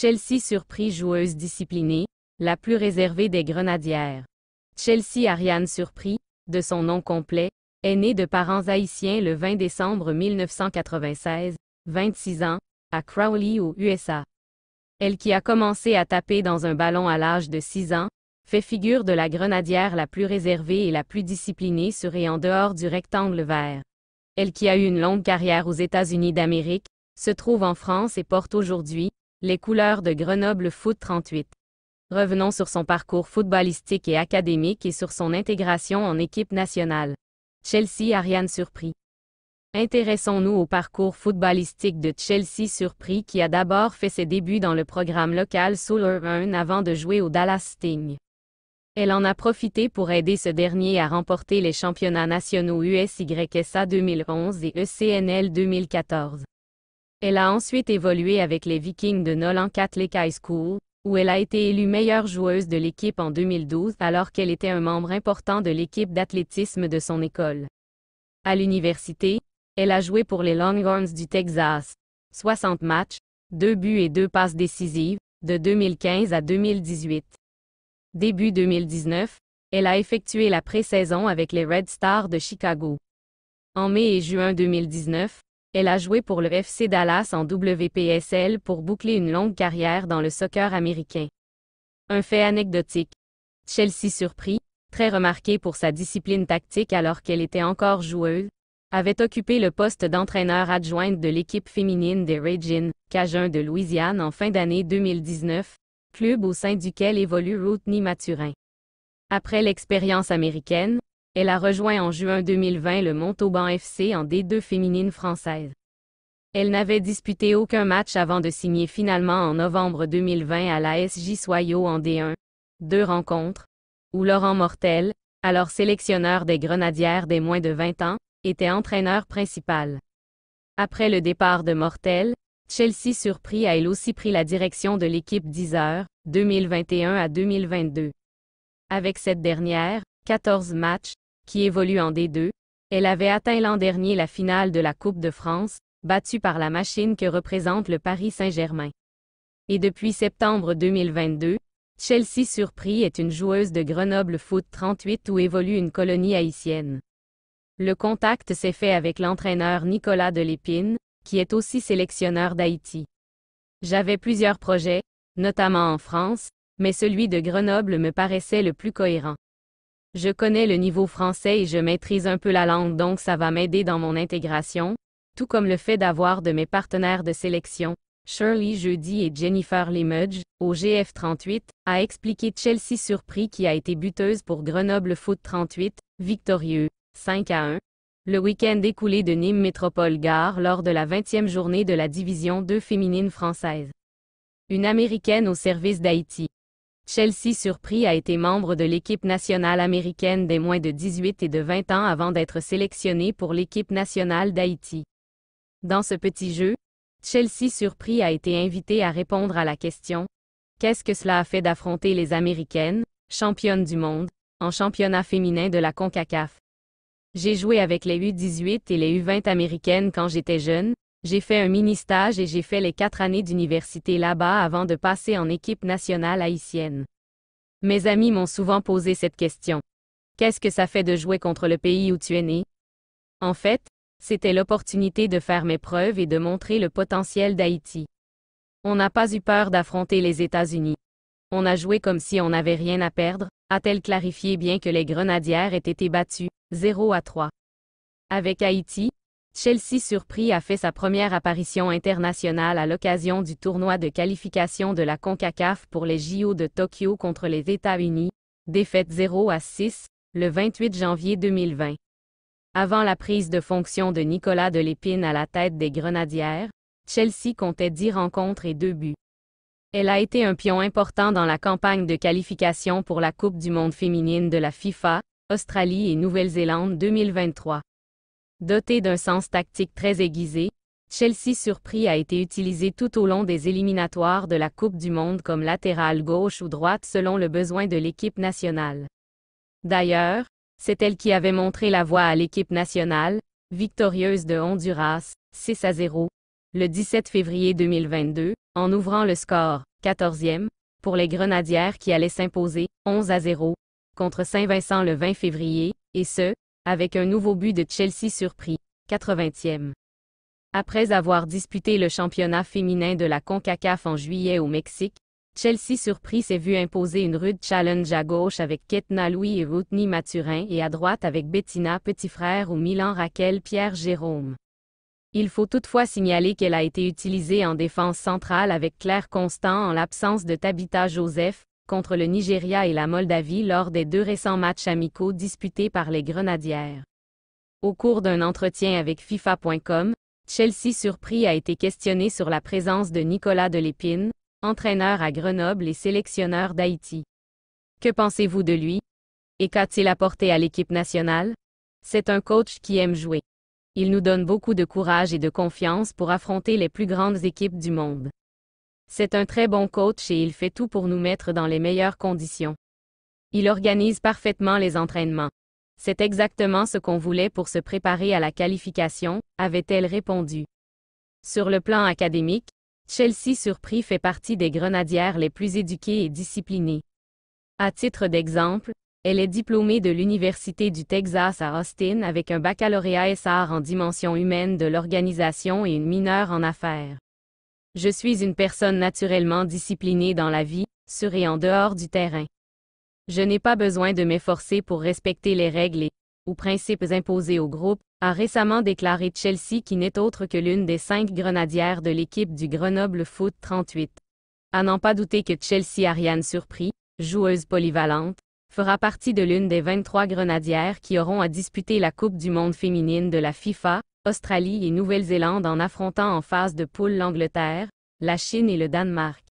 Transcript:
Chelsea surpris joueuse disciplinée, la plus réservée des grenadières. Chelsea Ariane surpris, de son nom complet, est née de parents haïtiens le 20 décembre 1996, 26 ans, à Crowley aux USA. Elle qui a commencé à taper dans un ballon à l'âge de 6 ans, fait figure de la grenadière la plus réservée et la plus disciplinée sur et en dehors du rectangle vert. Elle qui a eu une longue carrière aux États-Unis d'Amérique, se trouve en France et porte aujourd'hui, les couleurs de Grenoble Foot 38. Revenons sur son parcours footballistique et académique et sur son intégration en équipe nationale. Chelsea Ariane Surpris. Intéressons-nous au parcours footballistique de Chelsea Surpris qui a d'abord fait ses débuts dans le programme local Solar 1 avant de jouer au Dallas Sting. Elle en a profité pour aider ce dernier à remporter les championnats nationaux USYSA 2011 et ECNL 2014. Elle a ensuite évolué avec les Vikings de Nolan Catholic High School, où elle a été élue meilleure joueuse de l'équipe en 2012 alors qu'elle était un membre important de l'équipe d'athlétisme de son école. À l'université, elle a joué pour les Longhorns du Texas, 60 matchs, 2 buts et 2 passes décisives, de 2015 à 2018. Début 2019, elle a effectué la pré-saison avec les Red Stars de Chicago. En mai et juin 2019, elle a joué pour le FC Dallas en WPSL pour boucler une longue carrière dans le soccer américain. Un fait anecdotique. Chelsea surpris, très remarquée pour sa discipline tactique alors qu'elle était encore joueuse, avait occupé le poste d'entraîneur adjointe de l'équipe féminine des Regin, Cajun de Louisiane en fin d'année 2019, club au sein duquel évolue Routney Maturin. Après l'expérience américaine, elle a rejoint en juin 2020 le Montauban FC en D2 féminine française. Elle n'avait disputé aucun match avant de signer finalement en novembre 2020 à la SJ Soyo en D1. Deux rencontres, où Laurent Mortel, alors sélectionneur des Grenadières des moins de 20 ans, était entraîneur principal. Après le départ de Mortel, Chelsea Surpris a elle aussi pris la direction de l'équipe 10 heures, 2021 à 2022. Avec cette dernière, 14 matchs, qui évolue en D2, elle avait atteint l'an dernier la finale de la Coupe de France, battue par la machine que représente le Paris Saint-Germain. Et depuis septembre 2022, Chelsea Surpris est une joueuse de Grenoble Foot 38 où évolue une colonie haïtienne. Le contact s'est fait avec l'entraîneur Nicolas Delépine, qui est aussi sélectionneur d'Haïti. J'avais plusieurs projets, notamment en France, mais celui de Grenoble me paraissait le plus cohérent. Je connais le niveau français et je maîtrise un peu la langue donc ça va m'aider dans mon intégration, tout comme le fait d'avoir de mes partenaires de sélection, Shirley Jeudi et Jennifer Limudge, au GF38, a expliqué Chelsea surpris qui a été buteuse pour Grenoble Foot 38, victorieux, 5 à 1. Le week-end écoulé de Nîmes Métropole Gare lors de la 20e journée de la Division 2 féminine française. Une américaine au service d'Haïti. Chelsea Surpris a été membre de l'équipe nationale américaine des moins de 18 et de 20 ans avant d'être sélectionné pour l'équipe nationale d'Haïti. Dans ce petit jeu, Chelsea Surpris a été invité à répondre à la question Qu'est-ce que cela a fait d'affronter les Américaines, championnes du monde, en championnat féminin de la CONCACAF J'ai joué avec les U18 et les U20 américaines quand j'étais jeune, j'ai fait un mini-stage et j'ai fait les quatre années d'université là-bas avant de passer en équipe nationale haïtienne. Mes amis m'ont souvent posé cette question. Qu'est-ce que ça fait de jouer contre le pays où tu es né? En fait, c'était l'opportunité de faire mes preuves et de montrer le potentiel d'Haïti. On n'a pas eu peur d'affronter les États-Unis. On a joué comme si on n'avait rien à perdre, a-t-elle clarifié bien que les Grenadières aient été battues, 0 à 3. Avec Haïti, Chelsea Surpris a fait sa première apparition internationale à l'occasion du tournoi de qualification de la CONCACAF pour les JO de Tokyo contre les États-Unis, défaite 0 à 6, le 28 janvier 2020. Avant la prise de fonction de Nicolas Delépine à la tête des Grenadières, Chelsea comptait 10 rencontres et 2 buts. Elle a été un pion important dans la campagne de qualification pour la Coupe du monde féminine de la FIFA, Australie et Nouvelle-Zélande 2023. Doté d'un sens tactique très aiguisé, Chelsea surpris a été utilisé tout au long des éliminatoires de la Coupe du Monde comme latéral gauche ou droite selon le besoin de l'équipe nationale. D'ailleurs, c'est elle qui avait montré la voie à l'équipe nationale, victorieuse de Honduras, 6 à 0, le 17 février 2022, en ouvrant le score, 14e, pour les Grenadières qui allaient s'imposer, 11 à 0, contre Saint-Vincent le 20 février, et ce, avec un nouveau but de Chelsea surpris, 80e. Après avoir disputé le championnat féminin de la CONCACAF en juillet au Mexique, Chelsea surpris s'est vu imposer une rude challenge à gauche avec Ketna Louis et Routney Maturin et à droite avec Bettina Petitfrère ou Milan Raquel Pierre Jérôme. Il faut toutefois signaler qu'elle a été utilisée en défense centrale avec Claire Constant en l'absence de Tabitha Joseph, contre le Nigeria et la Moldavie lors des deux récents matchs amicaux disputés par les Grenadières. Au cours d'un entretien avec FIFA.com, Chelsea Surpris a été questionné sur la présence de Nicolas Delépine, entraîneur à Grenoble et sélectionneur d'Haïti. Que pensez-vous de lui? Et qu'a-t-il apporté à l'équipe nationale? C'est un coach qui aime jouer. Il nous donne beaucoup de courage et de confiance pour affronter les plus grandes équipes du monde. C'est un très bon coach et il fait tout pour nous mettre dans les meilleures conditions. Il organise parfaitement les entraînements. C'est exactement ce qu'on voulait pour se préparer à la qualification, avait-elle répondu. Sur le plan académique, Chelsea Surpris fait partie des grenadières les plus éduquées et disciplinées. À titre d'exemple, elle est diplômée de l'Université du Texas à Austin avec un baccalauréat SR en dimension humaine de l'organisation et une mineure en affaires. Je suis une personne naturellement disciplinée dans la vie, sur et en dehors du terrain. Je n'ai pas besoin de m'efforcer pour respecter les règles et, ou principes imposés au groupe, a récemment déclaré Chelsea qui n'est autre que l'une des cinq grenadières de l'équipe du Grenoble Foot 38. À n'en pas douter que Chelsea Ariane Surpris, joueuse polyvalente, fera partie de l'une des 23 grenadières qui auront à disputer la Coupe du monde féminine de la FIFA, Australie et Nouvelle-Zélande en affrontant en phase de poule l'Angleterre, la Chine et le Danemark.